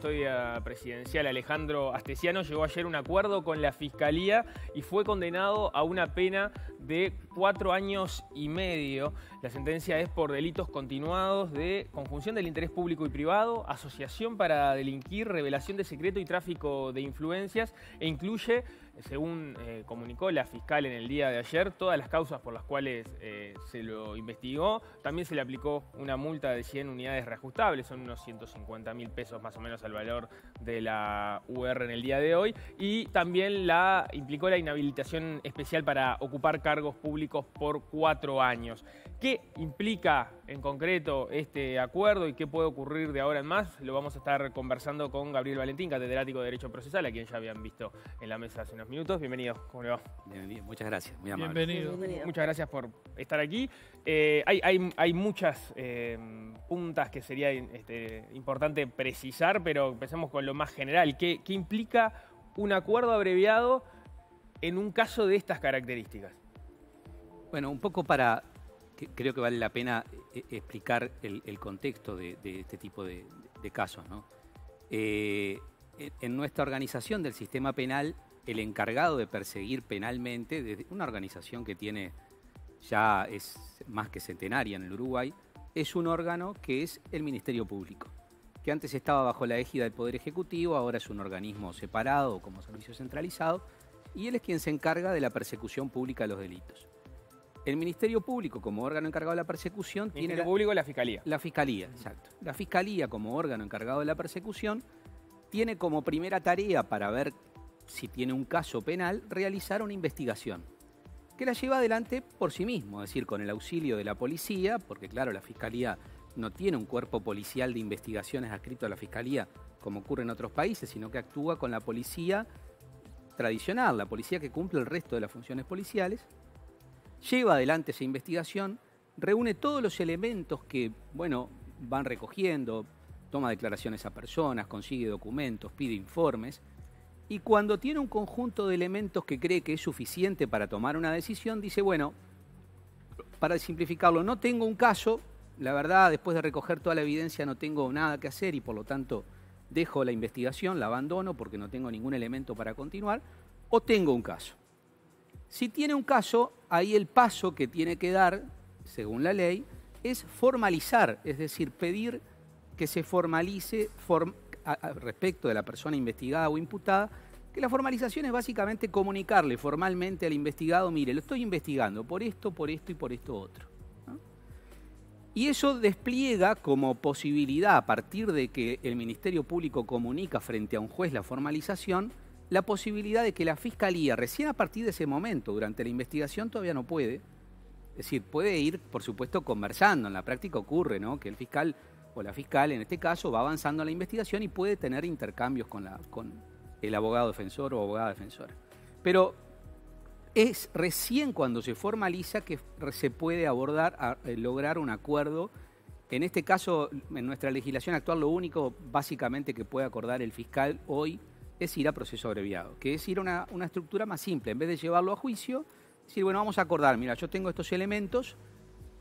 historia presidencial Alejandro Astesiano llegó ayer a un acuerdo con la Fiscalía y fue condenado a una pena de cuatro años y medio. La sentencia es por delitos continuados de conjunción del interés público y privado, asociación para delinquir, revelación de secreto y tráfico de influencias e incluye según eh, comunicó la fiscal en el día de ayer, todas las causas por las cuales eh, se lo investigó, también se le aplicó una multa de 100 unidades reajustables, son unos 150 mil pesos más o menos al valor de la UR en el día de hoy, y también la implicó la inhabilitación especial para ocupar cargos públicos por cuatro años. ¿Qué implica en concreto este acuerdo y qué puede ocurrir de ahora en más, lo vamos a estar conversando con Gabriel Valentín, catedrático de Derecho Procesal, a quien ya habían visto en la mesa hace unos minutos. Bienvenido, ¿cómo le va? Bienvenido, muchas gracias, muy amable. Bienvenido. Muchas gracias por estar aquí. Eh, hay, muchas eh, puntas que sería este, importante precisar, pero empecemos con lo más general. ¿Qué, qué implica un acuerdo abreviado en un caso de estas características? Bueno, un poco para creo que vale la pena eh, eh, explicar el, contexto de, este tipo de, casos. Eh, en nuestra organización del sistema penal, el encargado de perseguir penalmente, desde una organización que tiene ya es más que centenaria en el Uruguay, es un órgano que es el Ministerio Público, que antes estaba bajo la égida del Poder Ejecutivo, ahora es un organismo separado como servicio centralizado, y él es quien se encarga de la persecución pública de los delitos. El Ministerio Público, como órgano encargado de la persecución, tiene. El Público la Fiscalía. La Fiscalía, exacto. La Fiscalía, como órgano encargado de la persecución, tiene como primera tarea para ver si tiene un caso penal, realizar una investigación. Que la lleva adelante por sí mismo, es decir, con el auxilio de la policía, porque claro, la Fiscalía no tiene un cuerpo policial de investigaciones adscrito a la Fiscalía, como ocurre en otros países, sino que actúa con la policía tradicional, la policía que cumple el resto de las funciones policiales lleva adelante esa investigación, reúne todos los elementos que, bueno, van recogiendo, toma declaraciones a personas, consigue documentos, pide informes, y cuando tiene un conjunto de elementos que cree que es suficiente para tomar una decisión, dice, bueno, para simplificarlo, no tengo un caso, la verdad, después de recoger toda la evidencia no tengo nada que hacer y por lo tanto dejo la investigación, la abandono porque no tengo ningún elemento para continuar, o tengo un caso. Si tiene un caso, ahí el paso que tiene que dar, según la ley, es formalizar, es decir, pedir que se formalice respecto de la persona investigada o imputada, que la formalización es básicamente comunicarle formalmente al investigado, mire, lo estoy investigando por esto, por esto y por esto otro. Y eso despliega como posibilidad, a partir de que el Ministerio Público comunica frente a un juez la formalización, la posibilidad de que la Fiscalía, recién a partir de ese momento, durante la investigación, todavía no puede. Es decir, puede ir, por supuesto, conversando. En la práctica ocurre, ¿no? Que el fiscal o la fiscal, en este caso, va avanzando en la investigación y puede tener intercambios con, el abogado defensor o abogada defensora. Pero es recién cuando se formaliza que se puede abordar, eh, lograr un acuerdo. En este caso, en nuestra legislación actual, lo único básicamente que puede acordar el fiscal hoy es ir a proceso abreviado, que es ir a una, estructura más simple. En vez de llevarlo a juicio, decir, bueno, vamos a acordar, mira, yo tengo estos elementos,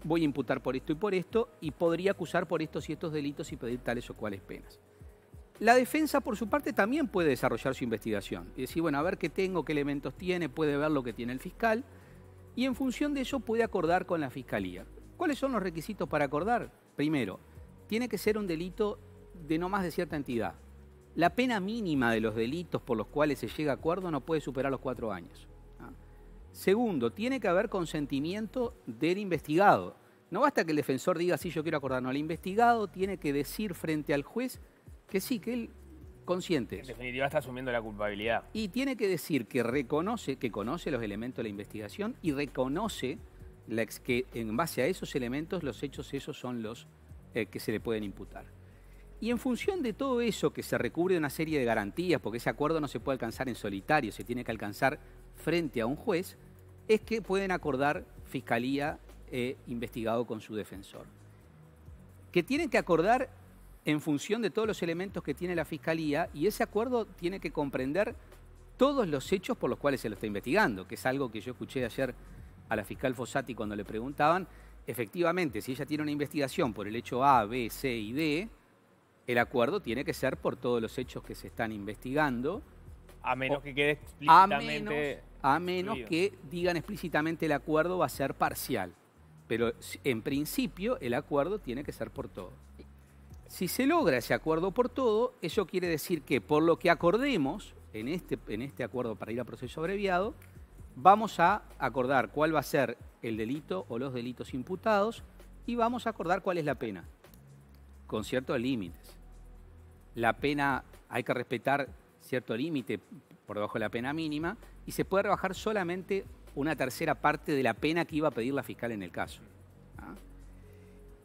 voy a imputar por esto y por esto, y podría acusar por estos y estos delitos y pedir tales o cuales penas. La defensa, por su parte, también puede desarrollar su investigación y decir, bueno, a ver qué tengo, qué elementos tiene, puede ver lo que tiene el fiscal y en función de eso puede acordar con la fiscalía. ¿Cuáles son los requisitos para acordar? Primero, tiene que ser un delito de no más de cierta entidad. La pena mínima de los delitos por los cuales se llega a acuerdo no puede superar los cuatro años. Segundo, tiene que haber consentimiento del investigado. No basta que el defensor diga sí, yo quiero acordar, no, el investigado tiene que decir frente al juez que sí, que él consiente. En definitiva está asumiendo la culpabilidad. Y tiene que decir que reconoce, que conoce los elementos de la investigación y reconoce que en base a esos elementos los hechos esos son los eh, que se le pueden imputar. Y en función de todo eso que se recubre de una serie de garantías, porque ese acuerdo no se puede alcanzar en solitario, se tiene que alcanzar frente a un juez, es que pueden acordar fiscalía eh, investigado con su defensor. Que tienen que acordar en función de todos los elementos que tiene la fiscalía y ese acuerdo tiene que comprender todos los hechos por los cuales se lo está investigando, que es algo que yo escuché ayer a la fiscal Fossati cuando le preguntaban, efectivamente, si ella tiene una investigación por el hecho A, B, C y D, el acuerdo tiene que ser por todos los hechos que se están investigando. A menos que quede explícitamente. A menos, que digan explícitamente el acuerdo va a ser parcial. Pero en principio el acuerdo tiene que ser por todo. Si se logra ese acuerdo por todo, eso quiere decir que por lo que acordemos en este, en este acuerdo para ir a proceso abreviado, vamos a acordar cuál va a ser el delito o los delitos imputados y vamos a acordar cuál es la pena, con ciertos límites la pena, hay que respetar cierto límite por debajo de la pena mínima y se puede rebajar solamente una tercera parte de la pena que iba a pedir la fiscal en el caso. ¿ah?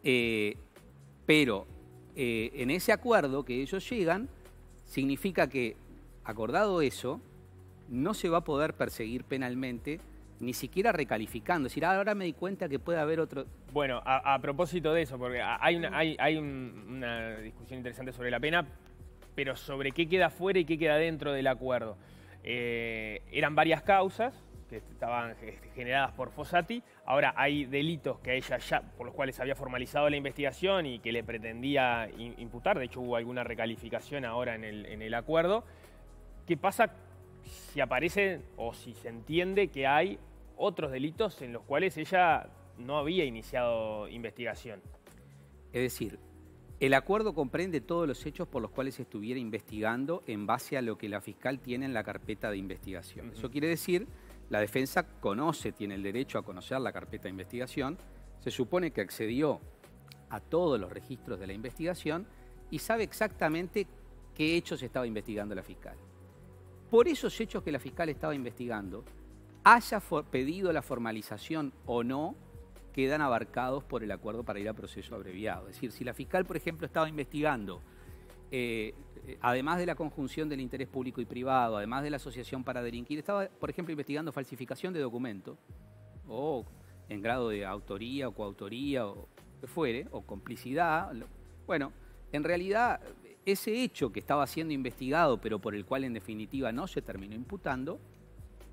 Eh, pero eh, en ese acuerdo que ellos llegan, significa que, acordado eso, no se va a poder perseguir penalmente ni siquiera recalificando, es decir, ah, ahora me di cuenta que puede haber otro... Bueno, a, propósito de eso, porque hay, una, hay, una discusión interesante sobre la pena, pero sobre qué queda fuera y qué queda dentro del acuerdo. Eh, eran varias causas que estaban este, generadas por Fossati. Ahora hay delitos que ella ya, por los cuales había formalizado la investigación y que le pretendía imputar. De hecho, hubo alguna recalificación ahora en el acuerdo. ¿Qué pasa si aparece o si se entiende que hay otros delitos en los cuales ella no había iniciado investigación. Es decir, el acuerdo comprende todos los hechos por los cuales se estuviera investigando en base a lo que la fiscal tiene en la carpeta de investigación. Eso quiere decir, la defensa conoce, tiene el derecho a conocer la carpeta de investigación, se supone que accedió a todos los registros de la investigación y sabe exactamente qué hechos estaba investigando la fiscal. Por esos hechos que la fiscal estaba investigando, haya pedido la formalización o no, quedan abarcados por el acuerdo para ir a proceso abreviado. Es decir, si la fiscal, por ejemplo, estaba investigando, eh, además de la conjunción del interés público y privado, además de la asociación para delinquir, estaba, por ejemplo, investigando falsificación de documento, o en grado de autoría o coautoría, o que fuere, o complicidad. Bueno, en realidad ese hecho que estaba siendo investigado, pero por el cual en definitiva no se terminó imputando,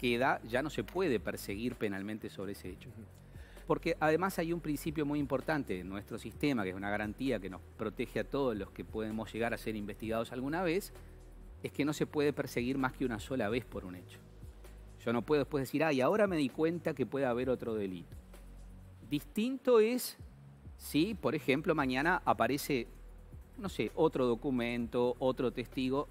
queda, ya no se puede perseguir penalmente sobre ese hecho. Porque además hay un principio muy importante en nuestro sistema, que es una garantía que nos protege a todos los que podemos llegar a ser investigados alguna vez, es que no se puede perseguir más que una sola vez por un hecho. Yo no puedo después decir, ay, ahora me di cuenta que puede haber otro delito. Distinto es si, por ejemplo, mañana aparece, no sé, otro documento, otro testigo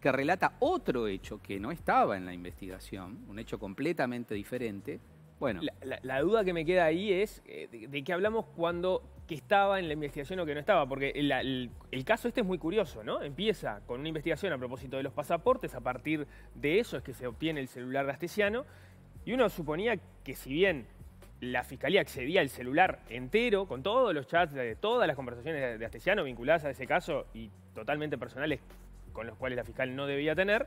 que relata otro hecho que no estaba en la investigación, un hecho completamente diferente. Bueno. La, duda que me queda ahí es eh, de, qué hablamos cuando que estaba en la investigación o que no estaba, porque el, caso este es muy curioso, ¿no? Empieza con una investigación a propósito de los pasaportes, a partir de eso es que se obtiene el celular de Astesiano, y uno suponía que si bien la fiscalía accedía al celular entero, con todos los chats de todas las conversaciones de Astesiano vinculadas a ese caso y totalmente personales con los cuales la fiscal no debía tener,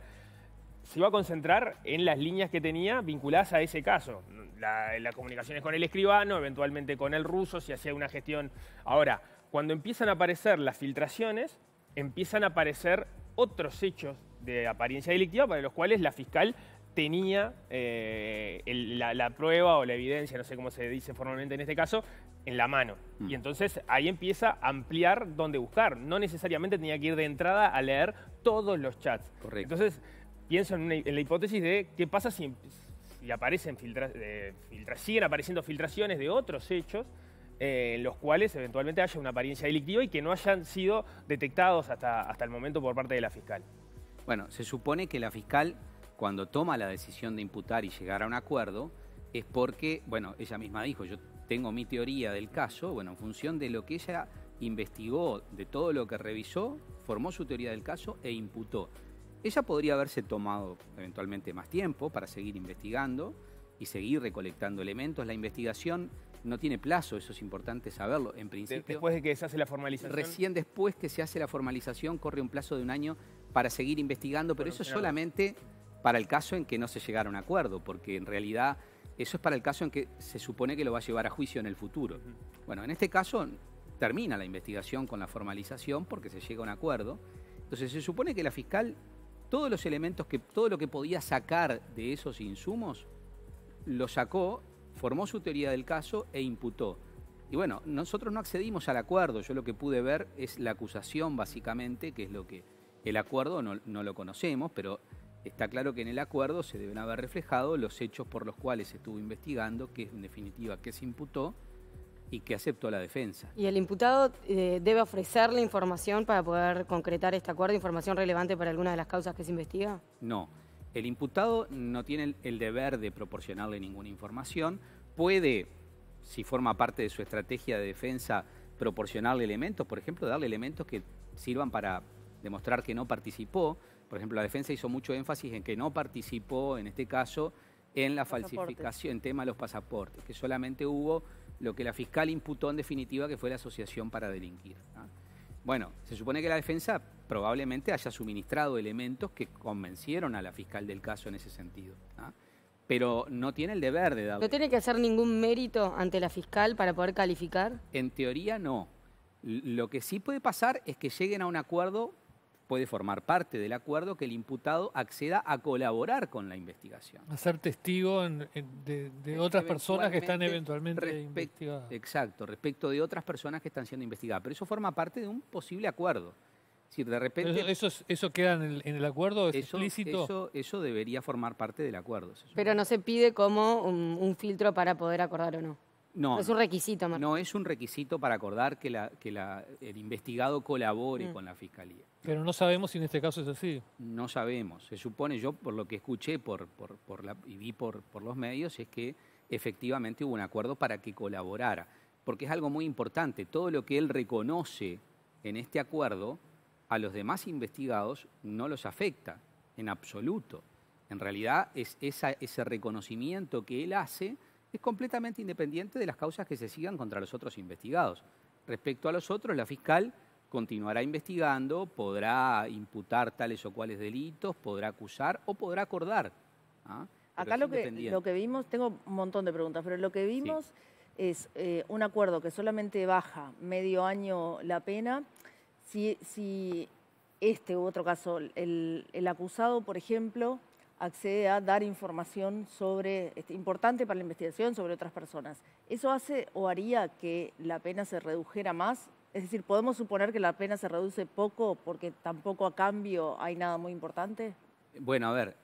se iba a concentrar en las líneas que tenía vinculadas a ese caso. las comunicaciones con el escribano, eventualmente con el ruso, si hacía una gestión. Ahora, cuando empiezan a aparecer las filtraciones, empiezan a aparecer otros hechos de apariencia delictiva para los cuales la fiscal tenía eh, la, prueba o la evidencia, no sé cómo se dice formalmente en este caso, en la mano. Y mm. entonces ahí empieza a ampliar dónde buscar. No necesariamente tenía que ir de entrada a leer todos los chats. Correcto. Entonces pienso en, la hipótesis de qué pasa si, em, aparecen siguen apareciendo filtraciones de otros hechos en eh, los cuales eventualmente haya una apariencia delictiva y que no hayan sido detectados hasta, hasta el momento por parte de la fiscal. Bueno, se supone que la fiscal cuando toma la decisión de imputar y llegar a un acuerdo es porque, bueno, ella misma dijo, yo tengo mi teoría del caso, bueno, en función de lo que ella investigó, de todo lo que revisó, formó su teoría del caso e imputó. Ella podría haberse tomado eventualmente más tiempo para seguir investigando y seguir recolectando elementos. La investigación no tiene plazo, eso es importante saberlo. En principio, después de que se hace la formalización. Recién después que se hace la formalización corre un plazo de un año para seguir investigando, pero eso es solamente para el caso en que no se llegara a un acuerdo, porque en realidad eso es para el caso en que se supone que lo va a llevar a juicio en el futuro. Bueno, en este caso termina la investigación con la formalización porque se llega a un acuerdo. Entonces se supone que la fiscal todos los elementos que todo lo que podía sacar de esos insumos lo sacó, formó su teoría del caso e imputó. Y bueno, nosotros no accedimos al acuerdo, yo lo que pude ver es la acusación básicamente, que es lo que el acuerdo no, no lo conocemos, pero Está claro que en el acuerdo se deben haber reflejado los hechos por los cuales se estuvo investigando, que es en definitiva que se imputó y que aceptó la defensa. Y el imputado eh, debe ofrecerle información para poder concretar este acuerdo, información relevante para alguna de las causas que se investiga. No, el imputado no tiene el, el deber de proporcionarle ninguna información, puede, si forma parte de su estrategia de defensa, proporcionarle elementos, por ejemplo, darle elementos que sirvan para demostrar que no participó, por ejemplo, la defensa hizo mucho énfasis en que no participó, en este caso, en la falsificación, en tema de los pasaportes, que solamente hubo lo que la fiscal imputó en definitiva, que fue la asociación para delinquir. Bueno, se supone que la defensa probablemente haya suministrado elementos que convencieron a la fiscal del caso en ese sentido. Pero no tiene el deber de dar. ¿No tiene que hacer ningún mérito ante la fiscal para poder calificar? En teoría no. Lo que sí puede pasar es que lleguen a un acuerdo puede formar parte del acuerdo que el imputado acceda a colaborar con la investigación. A ser testigo de, otras personas que están eventualmente investigadas. Exacto, respecto de otras personas que están siendo investigadas. Pero eso forma parte de un posible acuerdo. Si de repente... ¿Eso, eso, queda en el, acuerdo? ¿Es explícito? Eso, eso, debería formar parte del acuerdo. Pero no se pide como un filtro para poder acordar o no. No, es un requisito, No es un requisito para acordar que, el investigado colabore mm. con la fiscalía. Pero no sabemos si en este caso es así. No sabemos. Se supone, yo por lo que escuché y vi por, los medios, es que efectivamente hubo un acuerdo para que colaborara. Porque es algo muy importante. Todo lo que él reconoce en este acuerdo, a los demás investigados no los afecta en absoluto. En realidad es ese reconocimiento que él hace es completamente independiente de las causas que se sigan contra los otros investigados. Respecto a los otros, la fiscal continuará investigando, podrá imputar tales o cuales delitos, podrá acusar o podrá acordar. ¿ah? Acá lo que, lo que vimos, tengo un montón de preguntas, pero lo que vimos es eh, un acuerdo que solamente baja medio año la pena. Si, este u otro caso, el, el acusado, por ejemplo, accede a dar información sobre, este, importante para la investigación sobre otras personas. ¿Eso hace o haría que la pena se redujera más? Es decir, ¿podemos suponer que la pena se reduce poco porque tampoco a cambio hay nada muy importante? Bueno, a ver,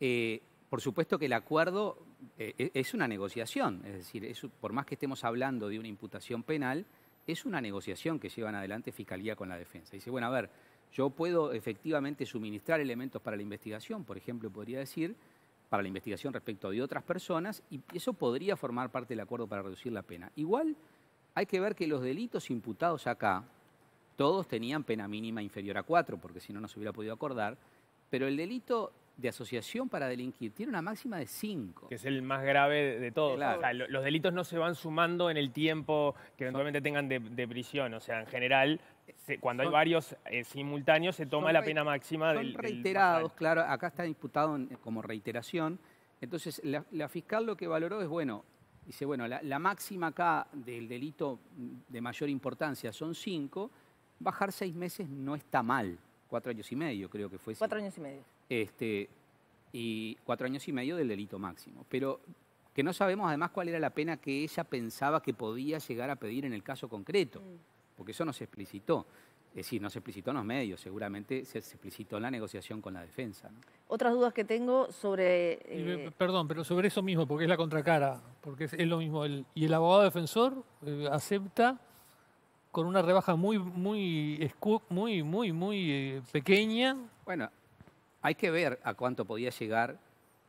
eh, por supuesto que el acuerdo eh, e, es una negociación, es decir, por más que estemos hablando de una imputación penal, es una negociación que llevan adelante Fiscalía con la defensa. Dice, bueno, a ver, yo puedo efectivamente suministrar elementos para la investigación, por ejemplo, podría decir, para la investigación respecto de otras personas, y eso podría formar parte del acuerdo para reducir la pena. Igual hay que ver que los delitos imputados acá, todos tenían pena mínima inferior a cuatro, porque si no, no se hubiera podido acordar, pero el delito de asociación para delinquir tiene una máxima de cinco. Que es el más grave de todos. O sea, los delitos no se van sumando en el tiempo que eventualmente tengan de prisión. O sea, en general, cuando hay varios eh, simultáneos, se toma la pena máxima del. reiterados, claro, acá está imputado como reiteración. Entonces, la, fiscal lo que valoró es, bueno, dice, bueno, la, máxima acá del delito de mayor importancia son cinco, bajar seis meses no está mal. Cuatro años y medio, creo que fue. Cuatro años y medio. Este, y cuatro años y medio del delito máximo. Pero que no sabemos además cuál era la pena que ella pensaba que podía llegar a pedir en el caso concreto. Mm porque eso no se explicitó. Es decir, no se explicitó en los medios, seguramente se, explicitó en la negociación con la defensa. Otras dudas que tengo sobre... Eh, perdón, pero sobre eso mismo, porque es la contracara, porque es, lo mismo. y el abogado defensor eh, acepta con una rebaja muy, muy, muy, muy, muy eh, pequeña. Bueno, hay que ver a cuánto podía llegar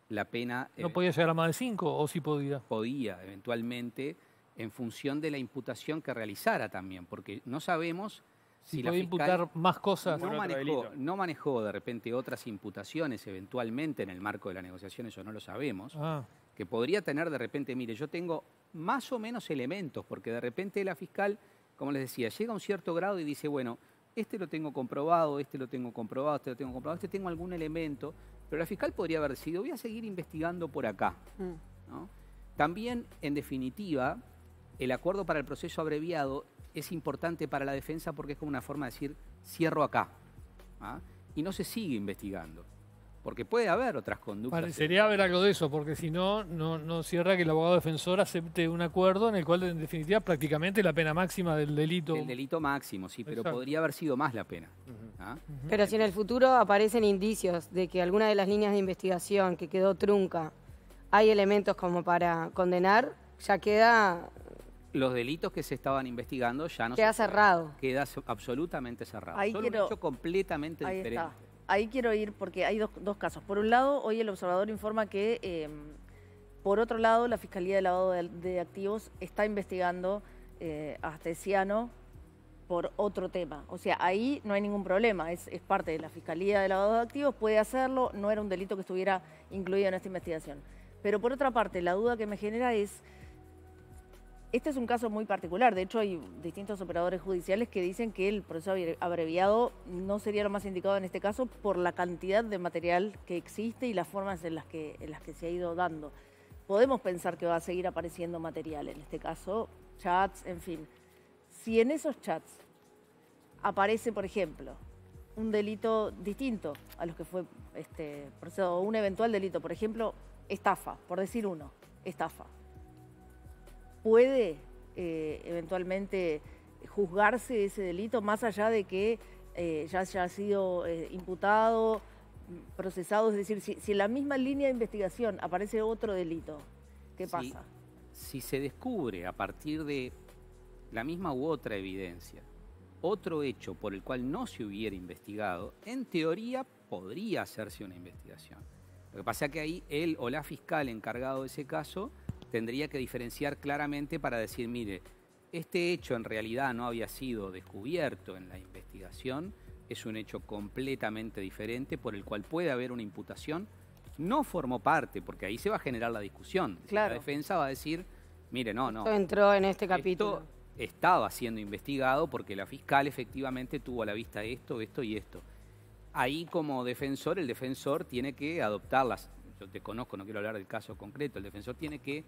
la pena. ¿No podía llegar a más de cinco, o si podía? Podía, eventualmente en función de la imputación que realizara también, porque no sabemos si, la imputar más cosas. No manejó, de repente otras imputaciones eventualmente en el marco de la negociación, eso no lo sabemos, ah. que podría tener de repente, mire, yo tengo más o menos elementos, porque de repente la fiscal, como les decía, llega a un cierto grado y dice, bueno, este lo tengo comprobado, este lo tengo comprobado, este lo tengo comprobado, este tengo algún elemento, pero la fiscal podría haber decidido, voy a seguir investigando por acá. Mm. También, en definitiva, el acuerdo para el proceso abreviado es importante para la defensa porque es como una forma de decir, cierro acá. ¿ah? Y no se sigue investigando. Porque puede haber otras conductas. Sería haber algo de eso, porque si no, no cierra que el abogado defensor acepte un acuerdo en el cual, en definitiva, prácticamente la pena máxima del delito. El delito máximo, sí, pero podría haber sido más la pena. ¿ah? Pero si en el futuro aparecen indicios de que alguna de las líneas de investigación que quedó trunca hay elementos como para condenar, ya queda los delitos que se estaban investigando ya no queda cerrado queda absolutamente cerrado ahí quiero, un hecho completamente ahí diferente ahí quiero ir porque hay dos, casos por un lado hoy el observador informa que em, por otro lado la fiscalía de lavado de, activos está investigando eh, a Astesiano por otro tema o sea ahí no hay ningún problema es, es parte de la fiscalía de lavado de activos puede hacerlo no era un delito que estuviera incluido en esta investigación pero por otra parte la duda que me genera es este es un caso muy particular, de hecho hay distintos operadores judiciales que dicen que el proceso abreviado no sería lo más indicado en este caso por la cantidad de material que existe y las formas en las que, en las que se ha ido dando. Podemos pensar que va a seguir apareciendo material, en este caso chats, en fin. Si en esos chats aparece, por ejemplo, un delito distinto a los que fue este o un eventual delito, por ejemplo, estafa, por decir uno, estafa puede eh, eventualmente juzgarse ese delito, más allá de que eh, ya haya sido eh, imputado, procesado, es decir, si, en la misma línea de investigación aparece otro delito, ¿qué pasa? Si, se descubre a partir de la misma u otra evidencia otro hecho por el cual no se hubiera investigado, en teoría podría hacerse una investigación. Lo que pasa es que ahí él o la fiscal encargado de ese caso tendría que diferenciar claramente para decir, mire, este hecho en realidad no había sido descubierto en la investigación, es un hecho completamente diferente por el cual puede haber una imputación, no formó parte, porque ahí se va a generar la discusión. La defensa va a decir, mire, no, no. entró en este capítulo. estaba siendo investigado porque la fiscal efectivamente tuvo a la vista esto, esto y esto. Ahí como defensor, el defensor tiene que adoptar las yo te conozco, no quiero hablar del caso concreto, el defensor tiene que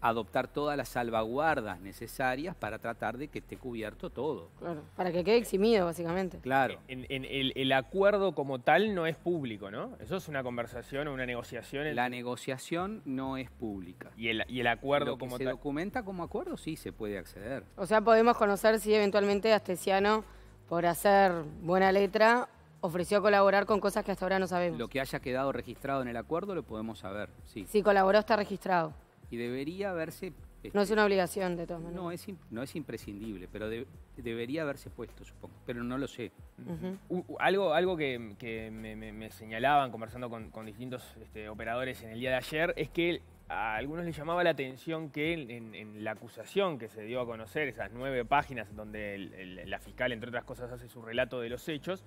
adoptar todas las salvaguardas necesarias para tratar de que esté cubierto todo. Claro, para que quede eximido, básicamente. Claro. el, acuerdo como tal no es público, ¿no? Eso es una conversación o una negociación. La negociación no es pública. ¿Y el, y el acuerdo como tal. se documenta como acuerdo, sí se puede acceder. O sea, podemos conocer si eventualmente Astesiano, por hacer buena letra, Ofreció colaborar con cosas que hasta ahora no sabemos. Lo que haya quedado registrado en el acuerdo lo podemos saber, sí. Si colaboró está registrado. Y debería haberse... no es este, una obligación, de todos maneras. No es, no es imprescindible, pero debería haberse puesto, supongo. Pero no lo sé. algo, algo que, me, señalaban conversando con, distintos este, operadores en el día de ayer es que a algunos les llamaba la atención que en, la acusación que se dio a conocer, esas nueve páginas donde la fiscal, entre otras cosas, hace su relato de los hechos,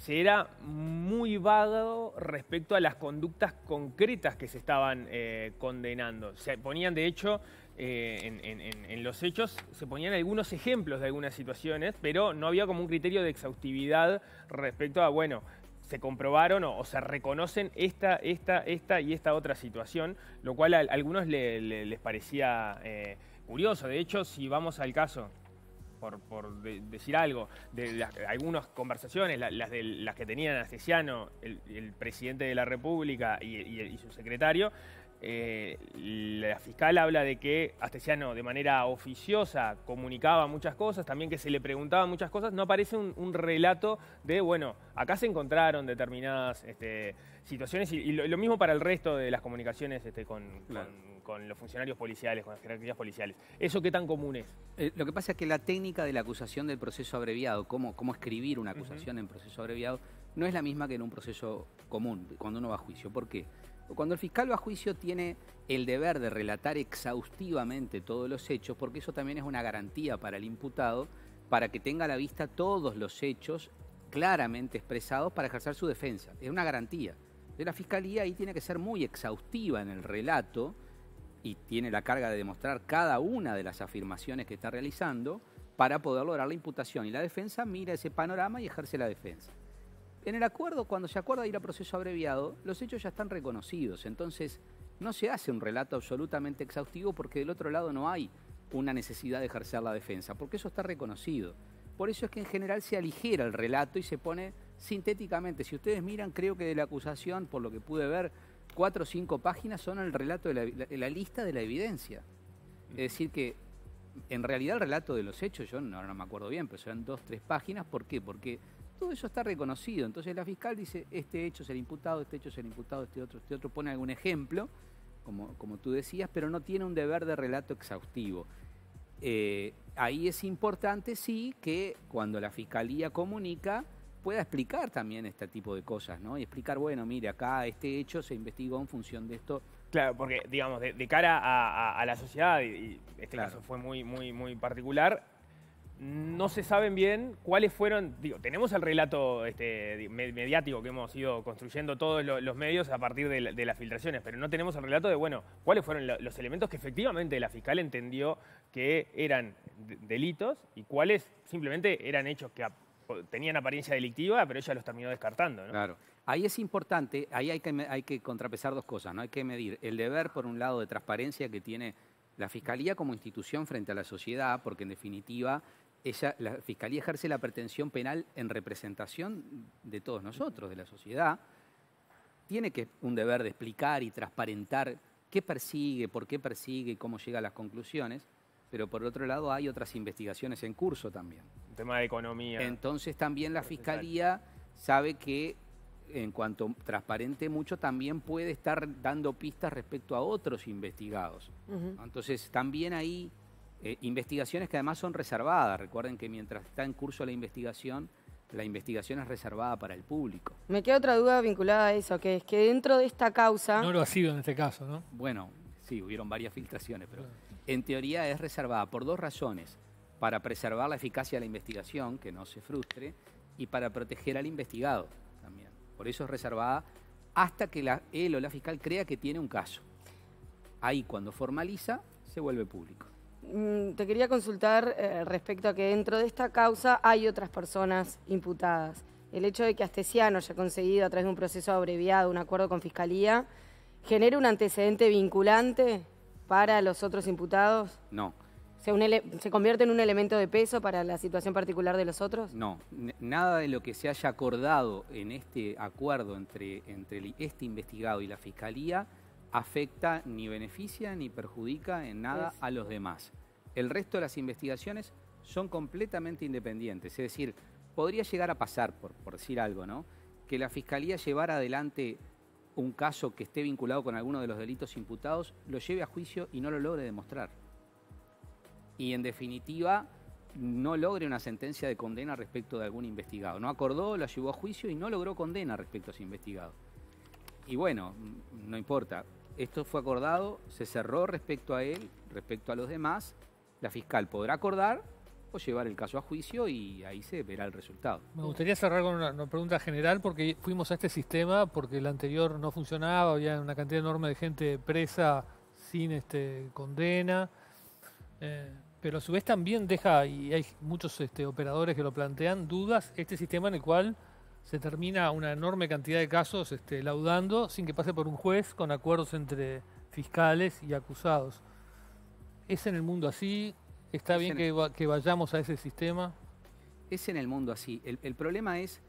se era muy vago respecto a las conductas concretas que se estaban eh, condenando. Se ponían, de hecho, eh, en, los hechos, se ponían algunos ejemplos de algunas situaciones, pero no había como un criterio de exhaustividad respecto a, bueno, se comprobaron o, se reconocen esta, esta, esta y esta otra situación, lo cual a algunos les parecía eh, curioso. De hecho, si vamos al caso por, decir algo, de, las, algunas conversaciones, las, de, las que tenían Astesiano, el, presidente de la República y, su secretario, eh, la fiscal habla de que Astesiano de manera oficiosa comunicaba muchas cosas, también que se le preguntaban muchas cosas, no aparece un, relato de, bueno, acá se encontraron determinadas este, situaciones y, lo, mismo para el resto de las comunicaciones este, con con los funcionarios policiales, con las jerarquías policiales. ¿Eso qué tan común es? Eh, lo que pasa es que la técnica de la acusación del proceso abreviado, cómo, cómo escribir una acusación en proceso abreviado, no es la misma que en un proceso común, cuando uno va a juicio. ¿Por qué? Cuando el fiscal va a juicio tiene el deber de relatar exhaustivamente todos los hechos, porque eso también es una garantía para el imputado, para que tenga a la vista todos los hechos claramente expresados para ejercer su defensa. Es una garantía. De la fiscalía ahí tiene que ser muy exhaustiva en el relato y tiene la carga de demostrar cada una de las afirmaciones que está realizando para poder lograr la imputación. Y la defensa mira ese panorama y ejerce la defensa. En el acuerdo, cuando se acuerda ir a proceso abreviado, los hechos ya están reconocidos, entonces no se hace un relato absolutamente exhaustivo porque del otro lado no hay una necesidad de ejercer la defensa, porque eso está reconocido. Por eso es que en general se aligera el relato y se pone sintéticamente. Si ustedes miran, creo que de la acusación, por lo que pude ver, cuatro o cinco páginas son el relato de la, lista de la evidencia. Es decir, que en realidad el relato de los hechos, yo no, me acuerdo bien, pero son dos, tres páginas. ¿Por qué? Porque todo eso está reconocido. Entonces la fiscal dice, este hecho es el imputado, este hecho es el imputado, este otro, este otro, pone algún ejemplo, como, tú decías, pero no tiene un deber de relato exhaustivo. Eh, ahí es importante, sí, que cuando la fiscalía comunica, pueda explicar también este tipo de cosas, ¿no? Y explicar, bueno, mire, acá este hecho se investigó en función de esto. Claro, porque, digamos, de, cara a, la sociedad, y, este caso fue muy, muy, muy particular, no se saben bien cuáles fueron, digo, tenemos el relato este, mediático que hemos ido construyendo todos los medios a partir de las filtraciones, pero no tenemos el relato de, bueno, cuáles fueron los elementos que efectivamente la fiscal entendió que eran delitos y cuáles simplemente eran hechos que tenían apariencia delictiva, pero ella los terminó descartando. Claro. Ahí es importante, ahí hay que, hay que contrapesar dos cosas, ¿no? Hay que medir el deber, por un lado, de transparencia que tiene la Fiscalía como institución frente a la sociedad, porque en definitiva ella, la Fiscalía ejerce la pretensión penal en representación de todos nosotros, de la sociedad. Tiene que un deber de explicar y transparentar qué persigue, por qué persigue, cómo llega a las conclusiones pero por otro lado hay otras investigaciones en curso también. El tema de economía. Entonces también la Fiscalía sabe que en cuanto transparente mucho, también puede estar dando pistas respecto a otros investigados. Entonces, también hay eh, investigaciones que además son reservadas. Recuerden que mientras está en curso la investigación, la investigación es reservada para el público. Me queda otra duda vinculada a eso, que es que dentro de esta causa... No lo ha sido en este caso, ¿no? Bueno, sí, hubieron varias filtraciones, pero en teoría es reservada por dos razones. Para preservar la eficacia de la investigación, que no se frustre, y para proteger al investigado también. Por eso es reservada hasta que la, él o la fiscal crea que tiene un caso. Ahí cuando formaliza, se vuelve público. Mm, te quería consultar eh, respecto a que dentro de esta causa hay otras personas imputadas. El hecho de que Astesiano haya conseguido a través de un proceso abreviado un acuerdo con Fiscalía, ¿genera un antecedente vinculante para los otros imputados? No. ¿Se, convierte en un elemento de peso para la situación particular de los otros? No, nada de lo que se haya acordado en este acuerdo entre, entre este investigado y la Fiscalía afecta ni beneficia ni perjudica en nada a los demás. El resto de las investigaciones son completamente independientes, es decir, podría llegar a pasar, por, por decir algo, ¿no? que la Fiscalía llevara adelante un caso que esté vinculado con alguno de los delitos imputados, lo lleve a juicio y no lo logre demostrar. Y en definitiva, no logre una sentencia de condena respecto de algún investigado. No acordó, lo llevó a juicio y no logró condena respecto a ese investigado. Y bueno, no importa. Esto fue acordado, se cerró respecto a él, respecto a los demás. La fiscal podrá acordar o llevar el caso a juicio y ahí se verá el resultado. Me gustaría cerrar con una, pregunta general porque fuimos a este sistema porque el anterior no funcionaba, había una cantidad enorme de gente presa sin este, condena, eh, pero a su vez también deja, y hay muchos este, operadores que lo plantean, dudas, este sistema en el cual se termina una enorme cantidad de casos este, laudando sin que pase por un juez con acuerdos entre fiscales y acusados. ¿Es en el mundo así? ¿Está bien que, vayamos a ese sistema? Es en el mundo así. El, problema es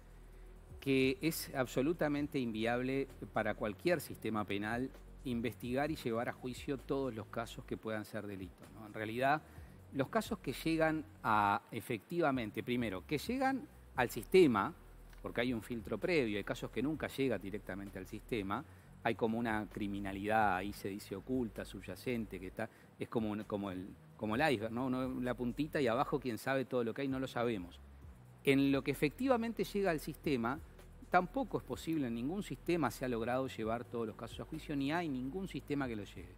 que es absolutamente inviable para cualquier sistema penal investigar y llevar a juicio todos los casos que puedan ser delitos. En realidad, los casos que llegan a, efectivamente, primero, que llegan al sistema, porque hay un filtro previo, hay casos que nunca llegan directamente al sistema, hay como una criminalidad ahí se dice oculta, subyacente, que está, es como, como el, como el iceberg, ¿no? la puntita y abajo quien sabe todo lo que hay, no lo sabemos. En lo que efectivamente llega al sistema, tampoco es posible, en ningún sistema se ha logrado llevar todos los casos a juicio, ni hay ningún sistema que lo lleve.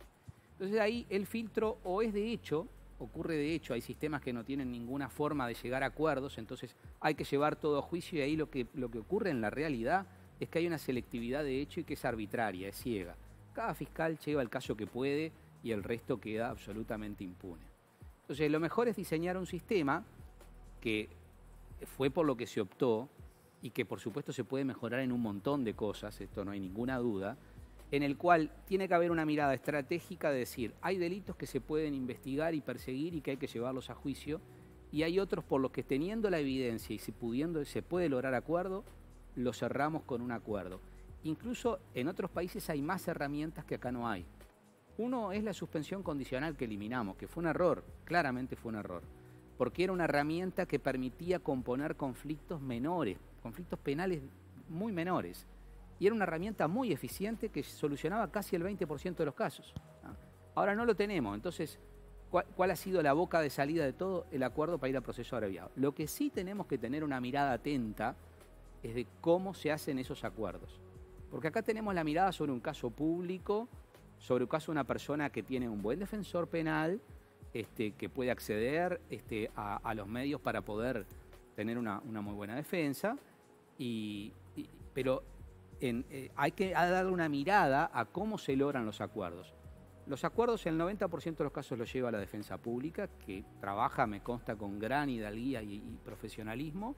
Entonces ahí el filtro o es de hecho, ocurre de hecho, hay sistemas que no tienen ninguna forma de llegar a acuerdos, entonces hay que llevar todo a juicio y ahí lo que, lo que ocurre en la realidad es que hay una selectividad de hecho y que es arbitraria, es ciega. Cada fiscal lleva el caso que puede y el resto queda absolutamente impune. Entonces, lo mejor es diseñar un sistema que fue por lo que se optó y que por supuesto se puede mejorar en un montón de cosas, esto no hay ninguna duda, en el cual tiene que haber una mirada estratégica de decir, hay delitos que se pueden investigar y perseguir y que hay que llevarlos a juicio, y hay otros por los que teniendo la evidencia y si pudiendo se puede lograr acuerdo, lo cerramos con un acuerdo. Incluso en otros países hay más herramientas que acá no hay. Uno es la suspensión condicional que eliminamos, que fue un error, claramente fue un error, porque era una herramienta que permitía componer conflictos menores, conflictos penales muy menores, y era una herramienta muy eficiente que solucionaba casi el 20% de los casos. Ahora no lo tenemos, entonces, ¿cuál, ha sido la boca de salida de todo el acuerdo para ir al proceso abreviado? Lo que sí tenemos que tener una mirada atenta es de cómo se hacen esos acuerdos, porque acá tenemos la mirada sobre un caso público, sobre el caso de una persona que tiene un buen defensor penal, este, que puede acceder este, a, los medios para poder tener una, muy buena defensa, y, pero eh, hay que dar una mirada a cómo se logran los acuerdos. Los acuerdos el 90% de los casos los lleva la defensa pública, que trabaja, me consta, con gran hidalguía y, profesionalismo,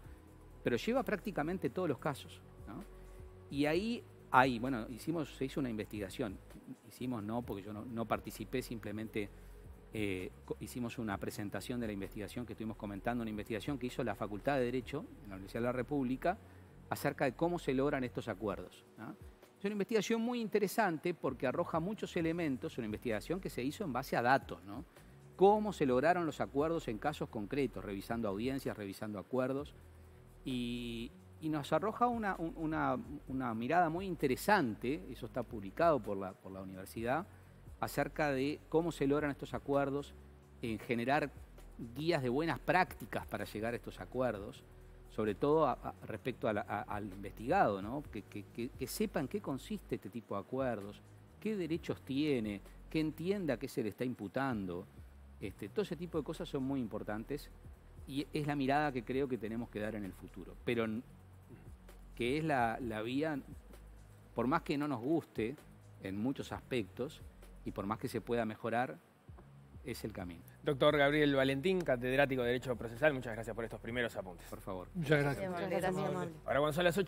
pero lleva prácticamente todos los casos. Y ahí, ahí, bueno, hicimos, se hizo una investigación hicimos no, porque yo no, participé, simplemente eh, hicimos una presentación de la investigación que estuvimos comentando, una investigación que hizo la Facultad de Derecho en la Universidad de la República acerca de cómo se logran estos acuerdos. Es una investigación muy interesante porque arroja muchos elementos, una investigación que se hizo en base a datos, ¿no? Cómo se lograron los acuerdos en casos concretos, revisando audiencias, revisando acuerdos. Y, y nos arroja una, mirada muy interesante, eso está publicado por la, por la universidad, acerca de cómo se logran estos acuerdos, en generar guías de buenas prácticas para llegar a estos acuerdos, sobre todo respecto al investigado, ¿no? que, que, que, sepan qué consiste este tipo de acuerdos, qué derechos tiene, que entienda qué se le está imputando. Este, todo ese tipo de cosas son muy importantes y es la mirada que creo que tenemos que dar en el futuro. Pero que es la, vía, por más que no nos guste en muchos aspectos y por más que se pueda mejorar, es el camino. Doctor Gabriel Valentín, catedrático de Derecho Procesal, muchas gracias por estos primeros apuntes. Por favor. Muchas gracias. Ahora